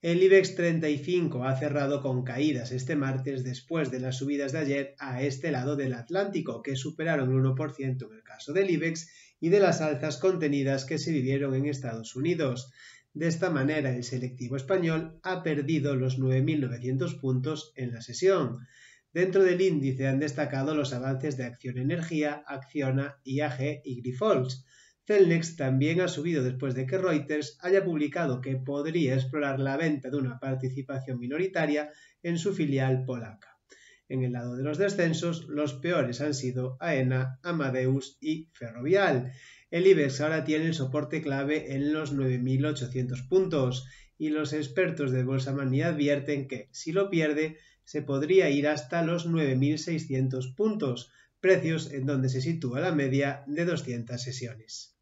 El IBEX 35 ha cerrado con caídas este martes después de las subidas de ayer a este lado del Atlántico, que superaron el 1% en el caso del IBEX y de las alzas contenidas que se vivieron en Estados Unidos. De esta manera, el selectivo español ha perdido los 9.900 puntos en la sesión. Dentro del índice han destacado los avances de Acción Energía, Acciona, IAG y Grifols. Celnex también ha subido después de que Reuters haya publicado que podría explorar la venta de una participación minoritaria en su filial polaca. En el lado de los descensos, los peores han sido AENA, Amadeus y Ferrovial. El IBEX ahora tiene el soporte clave en los 9.800 puntos y los expertos de Bolsa Manía advierten que, si lo pierde, se podría ir hasta los 9.600 puntos, precios en donde se sitúa la media de 200 sesiones.